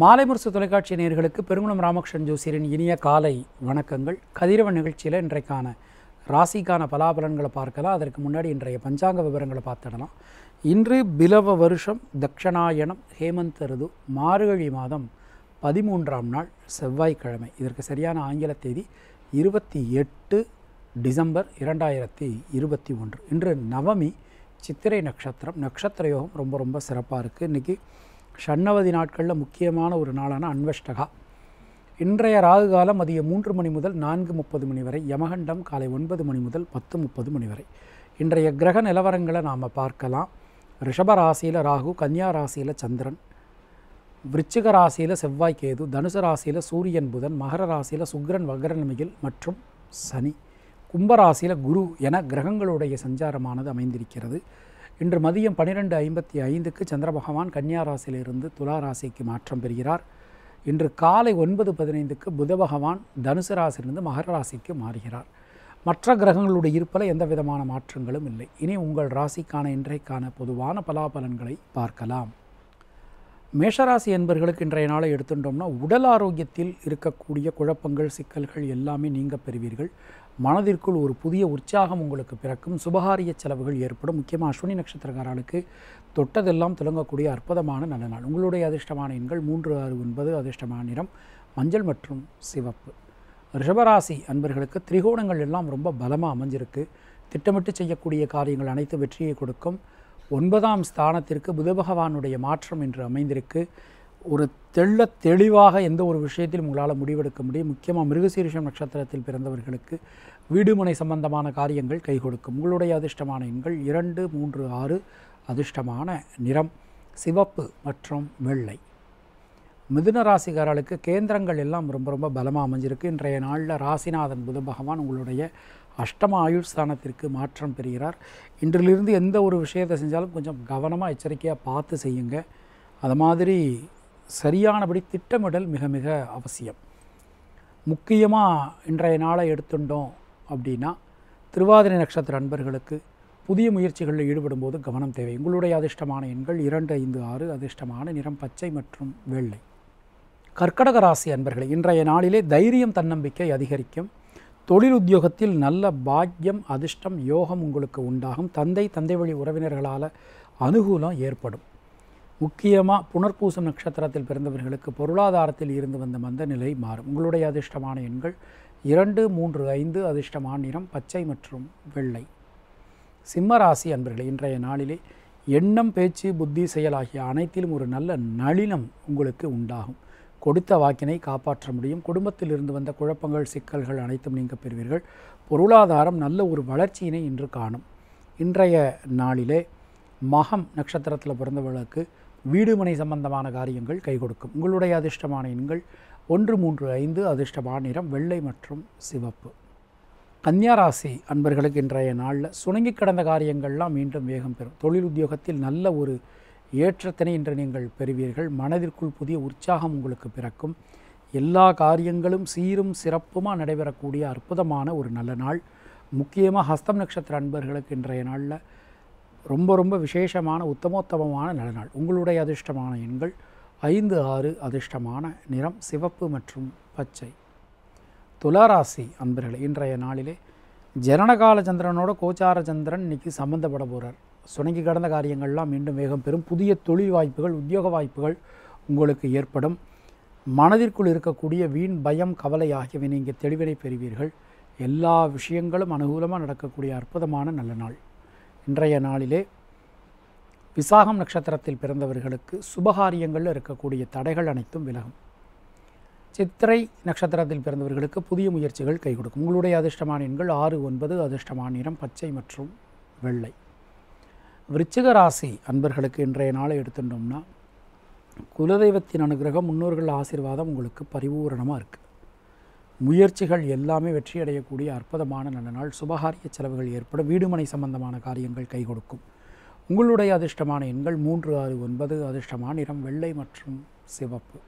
மாலை முரசு தொலைக்காட்சி நேர்களுக்கு பெருங்குளம் ராமகிருஷ்ணன் ஜோசியரின் இனிய காலை வணக்கங்கள் கதிரவன் நிகழ்ச்சியில் இன்றைக்கான ராசிக்கான பலாபலன்களை பார்க்கலாம் அதற்கு முன்னாடி இன்றைய பஞ்சாங்க விவரங்களை பார்த்துடலாம் இன்று பிலவ வருஷம் தக்ஷணாயணம் ஹேமந்த் ருது மார்கழி மாதம் பதிமூன்றாம் நாள் செவ்வாய்க்கிழமை இதற்கு சரியான ஆங்கில தேதி இருபத்தி எட்டு டிசம்பர் இரண்டாயிரத்தி இருபத்தி ஒன்று இன்று நவமி சித்திரை நட்சத்திரம் நட்சத்திர யோகம் ரொம்ப ரொம்ப சிறப்பாக இருக்குது இன்றைக்கி ஷண்ணவதி நாட்களில் முக்கியமான ஒரு நாளான அன்வஷ்டகா இன்றைய ராகு காலம் மதியம் மூன்று மணி முதல் நான்கு முப்பது மணி வரை யமகண்டம் காலை ஒன்பது மணி முதல் பத்து முப்பது மணி வரை இன்றைய கிரக நிலவரங்களை நாம் பார்க்கலாம் ரிஷப ராசியில் ராகு கன்னியா ராசியில் சந்திரன் விருச்சிக ராசியில் செவ்வாய் கேது தனுசு ராசியில் சூரியன் புதன் மகர ராசியில் சுக்ரன் வக்ரநிமிகில் மற்றும் சனி கும்பராசியில் குரு என கிரகங்களுடைய சஞ்சாரமானது அமைந்திருக்கிறது இன்று மதியம் பன்னிரெண்டு ஐம்பத்தி ஐந்துக்கு சந்திர பகவான் கன்னியா ராசியிலிருந்து துலா ராசிக்கு மாற்றம் பெறுகிறார் இன்று காலை ஒன்பது பதினைந்துக்கு புத பகவான் தனுசு ராசியிலிருந்து மகர ராசிக்கு மாறுகிறார் மற்ற கிரகங்களுடைய இருப்பில் எந்த விதமான மாற்றங்களும் இல்லை இனி உங்கள் ராசிக்கான இன்றைக்கான பொதுவான பலாபலன்களை பார்க்கலாம் மேஷராசி என்பர்களுக்கு இன்றைய நாளை எடுத்துட்டோம்னா உடல் ஆரோக்கியத்தில் இருக்கக்கூடிய குழப்பங்கள் சிக்கல்கள் எல்லாமே நீங்க பெறுவீர்கள் மனதிற்குள் ஒரு புதிய உற்சாகம் உங்களுக்கு பிறக்கும் சுபகாரிய செலவுகள் ஏற்படும் முக்கியமாக அஸ்வினி நட்சத்திரக்காரர்களுக்கு தொட்டதெல்லாம் துலங்கக்கூடிய அற்புதமான நல்ல நாள் உங்களுடைய அதிர்ஷ்டமான எண்கள் மூன்று ஆறு ஒன்பது அதிர்ஷ்டமான நிறம் மஞ்சள் மற்றும் சிவப்பு ரிஷபராசி அன்பர்களுக்கு திரிகோணங்கள் எல்லாம் ரொம்ப பலமாக அமைஞ்சிருக்கு திட்டமிட்டு செய்யக்கூடிய காரியங்கள் அனைத்து வெற்றியை கொடுக்கும் ஒன்பதாம் ஸ்தானத்திற்கு புத பகவானுடைய மாற்றம் என்று அமைந்திருக்கு ஒரு தெள்ள தெளிவாக எந்த ஒரு விஷயத்திலும் உங்களால் முடிவெடுக்க முடியும் முக்கியமாக மிருகசீரிஷம் நட்சத்திரத்தில் பிறந்தவர்களுக்கு வீடுமனை சம்பந்தமான காரியங்கள் கை கொடுக்கும் உங்களுடைய அதிர்ஷ்டமான எண்கள் இரண்டு மூன்று ஆறு அதிர்ஷ்டமான நிறம் சிவப்பு மற்றும் வெள்ளை மிதுன ராசிக்காரர்களுக்கு கேந்திரங்கள் எல்லாம் ரொம்ப ரொம்ப பலமாக அமைஞ்சிருக்கு இன்றைய நாளில் ராசிநாதன் புத பகவான் உங்களுடைய அஷ்டம ஆயுள் ஸ்தானத்திற்கு மாற்றம் பெறுகிறார் இன்றிலிருந்து எந்த ஒரு விஷயத்தை செஞ்சாலும் கொஞ்சம் கவனமாக எச்சரிக்கையாக பார்த்து செய்யுங்க அது மாதிரி சரியானபடி திட்டமிடல் மிக மிக அவசியம் முக்கியமாக இன்றைய நாளை எடுத்துட்டோம் அப்படின்னா திருவாதிரை நட்சத்திர நண்பர்களுக்கு புதிய முயற்சிகளில் ஈடுபடும்போது கவனம் தேவை உங்களுடைய அதிர்ஷ்டமான எண்கள் இரண்டு ஐந்து ஆறு அதிர்ஷ்டமான நிறம் பச்சை மற்றும் வெள்ளை கர்க்கடக ராசி அன்பர்களை இன்றைய நாளிலே தைரியம் தன்னம்பிக்கை அதிகரிக்கும் தொழில் உத்தியோகத்தில் நல்ல பாக்கியம் அதிர்ஷ்டம் யோகம் உங்களுக்கு உண்டாகும் தந்தை தந்தை வழி உறவினர்களால் அனுகூலம் ஏற்படும் முக்கியமாக புனர்பூசம் நட்சத்திரத்தில் பிறந்தவர்களுக்கு பொருளாதாரத்தில் இருந்து வந்த மந்த நிலை மாறும் உங்களுடைய அதிர்ஷ்டமான எண்கள் இரண்டு மூன்று ஐந்து அதிர்ஷ்டமான நிறம் பச்சை மற்றும் வெள்ளை சிம்மராசி அன்பர்கள் இன்றைய நாளிலே எண்ணம் பேச்சு புத்தி செயல் ஆகிய அனைத்திலும் ஒரு நல்ல நளினம் உங்களுக்கு உண்டாகும் கொடுத்த வாக்கினை காப்பாற்ற முடியும் குடும்பத்தில் இருந்து வந்த குழப்பங்கள் சிக்கல்கள் அனைத்தும் நீங்க பெறுவீர்கள் பொருளாதாரம் நல்ல ஒரு வளர்ச்சியினை இன்று காணும் இன்றைய நாளிலே மகம் நட்சத்திரத்தில் பிறந்தவர்களுக்கு வீடுமனை சம்பந்தமான காரியங்கள் கை கொடுக்கும் உங்களுடைய அதிர்ஷ்டமான எண்கள் ஒன்று மூன்று ஐந்து அதிர்ஷ்டமான நிறம் வெள்ளை மற்றும் சிவப்பு கன்னியாராசி அன்பர்களுக்கு இன்றைய நாளில் சுணங்கி கடந்த காரியங்கள்லாம் மீண்டும் வேகம் பெறும் தொழில் உத்தியோகத்தில் நல்ல ஒரு ஏற்றத்தினை இன்று நீங்கள் பெறுவீர்கள் மனதிற்குள் புதிய உற்சாகம் உங்களுக்கு பிறக்கும் எல்லா காரியங்களும் சீரும் சிறப்புமாக நடைபெறக்கூடிய அற்புதமான ஒரு நல்ல நாள் முக்கியமாக ஹஸ்தம் நட்சத்திர அன்பர்களுக்கு இன்றைய நாளில் ரொம்ப ரொம்ப விசேஷமான உத்தமோத்தமமான நலநாள் உங்களுடைய அதிர்ஷ்டமான எண்கள் ஐந்து ஆறு அதிர்ஷ்டமான நிறம் சிவப்பு மற்றும் பச்சை துளாராசி அன்பர்களே இன்றைய நாளிலே ஜனனகால சந்திரனோட கோச்சார சந்திரன் இன்றைக்கி சம்மந்தப்பட போகிறார் சுணங்கி கடந்த காரியங்கள்லாம் மீண்டும் வேகம் பெறும் புதிய தொழில் வாய்ப்புகள் உத்தியோக வாய்ப்புகள் உங்களுக்கு ஏற்படும் மனதிற்குள் இருக்கக்கூடிய வீண் பயம் கவலை ஆகியவை நீங்கள் தெளிவினை பெறுவீர்கள் எல்லா விஷயங்களும் அனுகூலமாக நடக்கக்கூடிய அற்புதமான நல்ல நாள் இன்றைய நாளிலே விசாகம் நட்சத்திரத்தில் பிறந்தவர்களுக்கு சுபகாரியங்களில் இருக்கக்கூடிய தடைகள் அனைத்தும் விலகும் சித்திரை நட்சத்திரத்தில் பிறந்தவர்களுக்கு புதிய முயற்சிகள் கை கொடுக்கும் உங்களுடைய அதிர்ஷ்டமான எண்கள் ஆறு ஒன்பது அதிர்ஷ்டமான நிறம் பச்சை மற்றும் வெள்ளை விருச்சிக ராசி அன்பர்களுக்கு இன்றைய நாளை எடுத்துட்டோம்னா குலதெய்வத்தின் அனுகிரகம் முன்னோர்கள் ஆசீர்வாதம் உங்களுக்கு பரிபூரணமாக இருக்குது முயற்சிகள் எல்லாமே வெற்றியடையக்கூடிய அற்புதமான நல்ல நாள் சுபகாரிய செலவுகள் ஏற்படும் வீடுமனை சம்பந்தமான காரியங்கள் கை கொடுக்கும் உங்களுடைய அதிர்ஷ்டமான எண்கள் மூன்று ஆறு ஒன்பது அதிர்ஷ்டமான நிறம் வெள்ளை மற்றும் சிவப்பு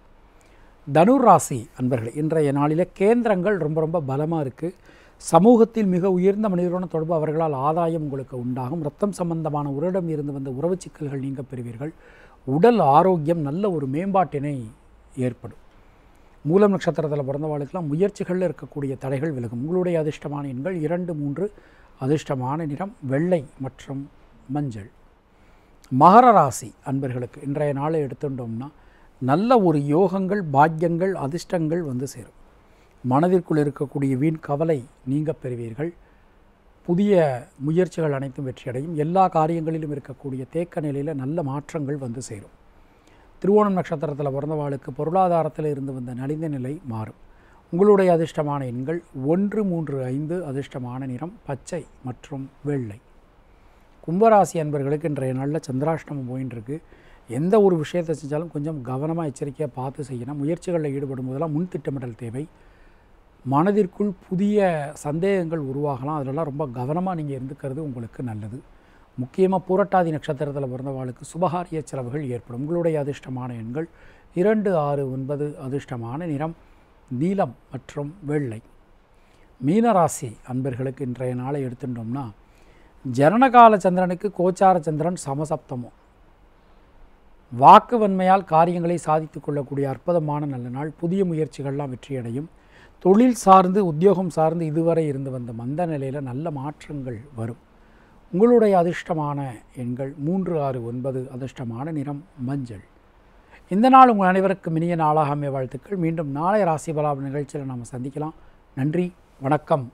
தனுர் ராசி அன்பர்கள் இன்றைய நாளில் கேந்திரங்கள் ரொம்ப ரொம்ப பலமாக இருக்குது சமூகத்தில் மிக உயர்ந்த மனிதரோட தொடர்பு அவர்களால் ஆதாயம் உங்களுக்கு உண்டாகும் ரத்தம் சம்பந்தமான உரிடம் இருந்து வந்த உறவு சிக்கல்கள் நீங்க பெறுவீர்கள் உடல் ஆரோக்கியம் நல்ல ஒரு மேம்பாட்டினை ஏற்படும் மூலம் நட்சத்திரத்தில் பிறந்தவாளுக்கெல்லாம் முயற்சிகளில் இருக்கக்கூடிய தடைகள் விலகும் உங்களுடைய அதிர்ஷ்டமான எண்கள் இரண்டு மூன்று அதிர்ஷ்டமான நிறம் வெள்ளை மற்றும் மஞ்சள் மகர ராசி அன்பர்களுக்கு இன்றைய நாளை எடுத்துட்டோம்னா நல்ல ஒரு யோகங்கள் பாக்கியங்கள் அதிர்ஷ்டங்கள் வந்து சேரும் மனதிற்குள் இருக்கக்கூடிய வீண் கவலை நீங்க பெறுவீர்கள் புதிய முயற்சிகள் அனைத்தும் வெற்றியடையும் எல்லா காரியங்களிலும் இருக்கக்கூடிய தேக்க நிலையில் நல்ல மாற்றங்கள் வந்து சேரும் திருவோணம் நட்சத்திரத்தில் பிறந்தவாளுக்கு பொருளாதாரத்தில் இருந்து வந்த நலிந்த நிலை மாறும் உங்களுடைய அதிர்ஷ்டமான எண்கள் ஒன்று மூன்று ஐந்து அதிர்ஷ்டமான நிறம் பச்சை மற்றும் வெள்ளை கும்பராசி அன்பர்களுக்கு இன்றைய நல்ல சந்திராஷ்டமம் போயின்ட்டுருக்கு எந்த ஒரு விஷயத்தை செஞ்சாலும் கொஞ்சம் கவனமாக எச்சரிக்கையாக பார்த்து செய்யணும் முயற்சிகளில் ஈடுபடும் போதெல்லாம் முன் திட்டமிடல் தேவை மனதிற்குள் புதிய சந்தேகங்கள் உருவாகலாம் அதிலெல்லாம் ரொம்ப கவனமாக நீங்கள் இருந்துக்கிறது உங்களுக்கு நல்லது முக்கியமாக புரட்டாதி நட்சத்திரத்தில் பிறந்தவாளுக்கு சுபகாரிய செலவுகள் ஏற்படும் உங்களுடைய அதிர்ஷ்டமான எண்கள் இரண்டு ஆறு ஒன்பது அதிர்ஷ்டமான நிறம் நீலம் மற்றும் வெள்ளை மீனராசி அன்பர்களுக்கு இன்றைய நாளை எடுத்துட்டோம்னா ஜனனகால சந்திரனுக்கு கோச்சார சந்திரன் சமசப்தமும் வாக்கு வன்மையால் காரியங்களை சாதித்து கொள்ளக்கூடிய அற்புதமான நல்ல நாள் புதிய முயற்சிகள்லாம் வெற்றியடையும் தொழில் சார்ந்து உத்தியோகம் சார்ந்து இதுவரை இருந்து வந்த மந்த நிலையில் நல்ல மாற்றங்கள் வரும் உங்களுடைய அதிர்ஷ்டமான எண்கள் மூன்று ஆறு ஒன்பது அதிர்ஷ்டமான நிறம் மஞ்சள் இந்த நாள் உங்கள் அனைவருக்கும் இனிய நாளாக அமைய வாழ்த்துக்கள் மீண்டும் நாளை ராசி பலாப நிகழ்ச்சியில் நாம் சந்திக்கலாம் நன்றி வணக்கம்